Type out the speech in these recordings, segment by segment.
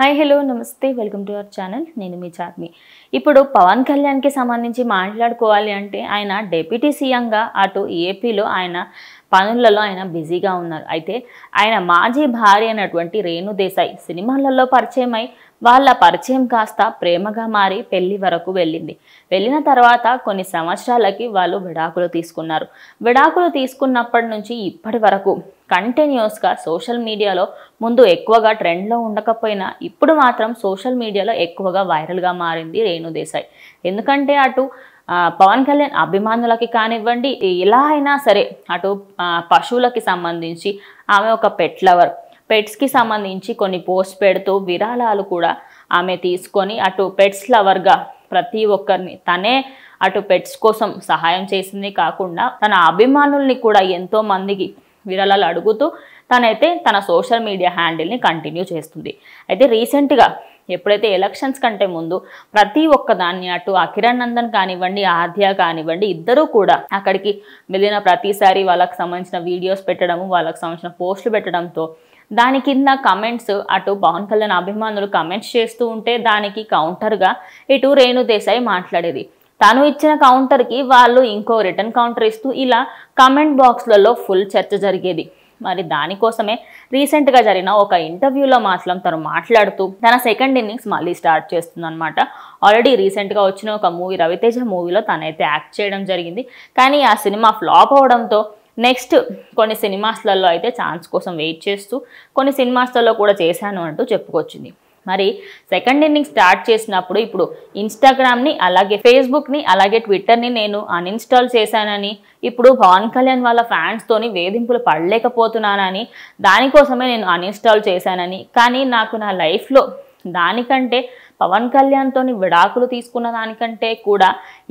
hi hello నమస్తే welcome to our channel నేను మీ చార్మి ఇప్పుడు పవన్ కళ్యాణ్కి సంబంధించి మాట్లాడుకోవాలి అంటే ఆయన డెప్యూటీ సీఎంగా అటు ఏపీలో ఆయన పనులలో ఆయన బిజీగా ఉన్నారు అయితే ఆయన మాజీ భార్య అయినటువంటి రేణుదేశాయ్ సినిమాలలో పరిచయమై వాళ్ళ పరిచయం కాస్త ప్రేమగా మారి పెళ్లి వరకు వెళ్ళింది వెళ్ళిన తర్వాత కొన్ని సంవత్సరాలకి వాళ్ళు విడాకులు తీసుకున్నారు విడాకులు తీసుకున్నప్పటి నుంచి ఇప్పటి వరకు కంటిన్యూస్గా సోషల్ మీడియాలో ముందు ఎక్కువగా ట్రెండ్లో ఉండకపోయినా ఇప్పుడు మాత్రం సోషల్ మీడియాలో ఎక్కువగా వైరల్గా మారింది రేణుదేశాయ్ ఎందుకంటే అటు పవన్ కళ్యాణ్ అభిమానులకి కానివ్వండి ఎలా అయినా సరే అటు పశువులకి సంబంధించి ఆమె ఒక పెట్లవర్ పెట్స్కి సంబంధించి కొన్ని పోస్ట్ పెడుతూ విరాళాలు కూడా ఆమె తీసుకొని అటు పెట్స్ లవర్గా ప్రతి ఒక్కరిని తనే అటు పెట్స్ కోసం సహాయం చేసింది కాకుండా తన అభిమానుల్ని కూడా ఎంతో మందికి విరాళాలు అడుగుతూ తనైతే తన సోషల్ మీడియా హ్యాండిల్ని కంటిన్యూ చేస్తుంది అయితే రీసెంట్గా ఎప్పుడైతే ఎలక్షన్స్ కంటే ముందు ప్రతి ఒక్క దాన్ని అటు అకిరణ్ నందన్ కానివ్వండి ఆద్య కానివ్వండి ఇద్దరూ కూడా అక్కడికి వెళ్ళిన ప్రతిసారి వాళ్ళకి సంబంధించిన వీడియోస్ పెట్టడము వాళ్ళకి సంబంధించిన పోస్టులు పెట్టడంతో దాని కింద కమెంట్స్ అటు పవన్ కళ్యాణ్ అభిమానులు కమెంట్స్ చేస్తూ ఉంటే దానికి కౌంటర్గా ఇటు రేణు మాట్లాడేది తను ఇచ్చిన కౌంటర్కి వాళ్ళు ఇంకో రిటర్న్ కౌంటర్ ఇస్తూ ఇలా కమెంట్ బాక్స్లలో ఫుల్ చర్చ జరిగేది మరి దానికోసమే రీసెంట్గా జరిగిన ఒక ఇంటర్వ్యూలో మాత్రం తను మాట్లాడుతూ తన సెకండ్ ఇన్నింగ్స్ మళ్ళీ స్టార్ట్ చేస్తుందనమాట ఆల్రెడీ రీసెంట్గా వచ్చిన ఒక మూవీ రవితేజ మూవీలో తనైతే యాక్ట్ చేయడం జరిగింది కానీ ఆ సినిమా ఫ్లాప్ అవడంతో నెక్స్ట్ కొన్ని సినిమాస్లలో అయితే ఛాన్స్ కోసం వెయిట్ చేస్తూ కొన్ని సినిమాస్లలో కూడా చేశాను అంటూ చెప్పుకొచ్చింది మరి సెకండ్ ఇన్నింగ్ స్టార్ట్ చేసినప్పుడు ఇప్పుడు ఇన్స్టాగ్రామ్ని అలాగే ఫేస్బుక్ని అలాగే ట్విట్టర్ని నేను అన్ఇన్స్టాల్ చేశానని ఇప్పుడు పవన్ కళ్యాణ్ వాళ్ళ ఫ్యాన్స్తోని వేధింపులు పడలేకపోతున్నానని దానికోసమే నేను అన్ఇన్స్టాల్ చేశానని కానీ నాకు నా లైఫ్లో దానికంటే పవన్ కళ్యాణ్తోని విడాకులు తీసుకున్న దానికంటే కూడా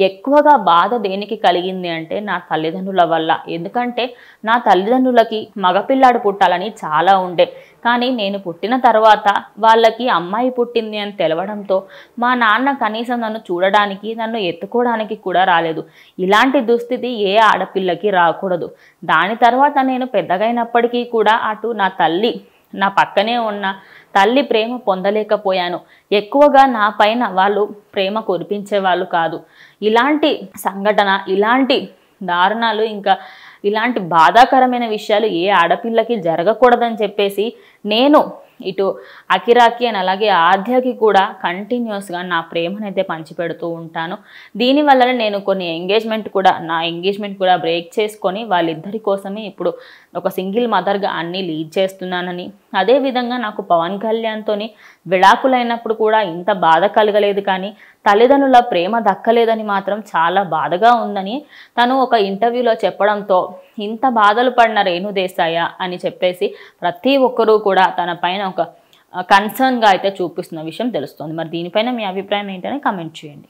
ఎక్కువగా బాధ దేనికి కలిగింది అంటే నా తల్లిదండ్రుల వల్ల ఎందుకంటే నా తల్లిదండ్రులకి మగపిల్లాడు పుట్టాలని చాలా ఉండే కానీ నేను పుట్టిన తర్వాత వాళ్ళకి అమ్మాయి పుట్టింది అని తెలవడంతో మా నాన్న కనీసం నన్ను చూడడానికి నన్ను ఎత్తుకోవడానికి కూడా రాలేదు ఇలాంటి దుస్థితి ఏ ఆడపిల్లకి రాకూడదు దాని తర్వాత నేను పెద్దగైనప్పటికీ కూడా అటు నా తల్లి నా పక్కనే ఉన్న తల్లి ప్రేమ పొందలేకపోయాను ఎక్కువగా నా పైన వాళ్ళు ప్రేమ కురిపించేవాళ్ళు కాదు ఇలాంటి సంఘటన ఇలాంటి దారుణాలు ఇంకా ఇలాంటి బాధాకరమైన విషయాలు ఏ ఆడపిల్లకి జరగకూడదని చెప్పేసి నేను ఇటు అకిరాకి అని అలాగే ఆధ్యకి కూడా కంటిన్యూస్గా నా ప్రేమను అయితే పంచిపెడుతూ ఉంటాను దీనివల్ల నేను కొన్ని ఎంగేజ్మెంట్ కూడా నా ఎంగేజ్మెంట్ కూడా బ్రేక్ చేసుకొని వాళ్ళిద్దరి కోసమే ఇప్పుడు ఒక సింగిల్ మదర్గా అన్నీ లీడ్ చేస్తున్నానని అదేవిధంగా నాకు పవన్ కళ్యాణ్తోని విడాకులైనప్పుడు కూడా ఇంత బాధ కలగలేదు కానీ తల్లిదండ్రుల ప్రేమ దక్కలేదని మాత్రం చాలా బాధగా ఉందని తను ఒక ఇంటర్వ్యూలో చెప్పడంతో ఇంత బాధలు పడిన రేణుదేశాయ అని చెప్పేసి ప్రతి ఒక్కరూ కూడా కూడా తన పైన ఒక కన్సర్న్గా అయితే చూపిస్తున్న విషయం తెలుస్తుంది మరి దీనిపైన మీ అభిప్రాయం ఏంటనే కమెంట్ చేయండి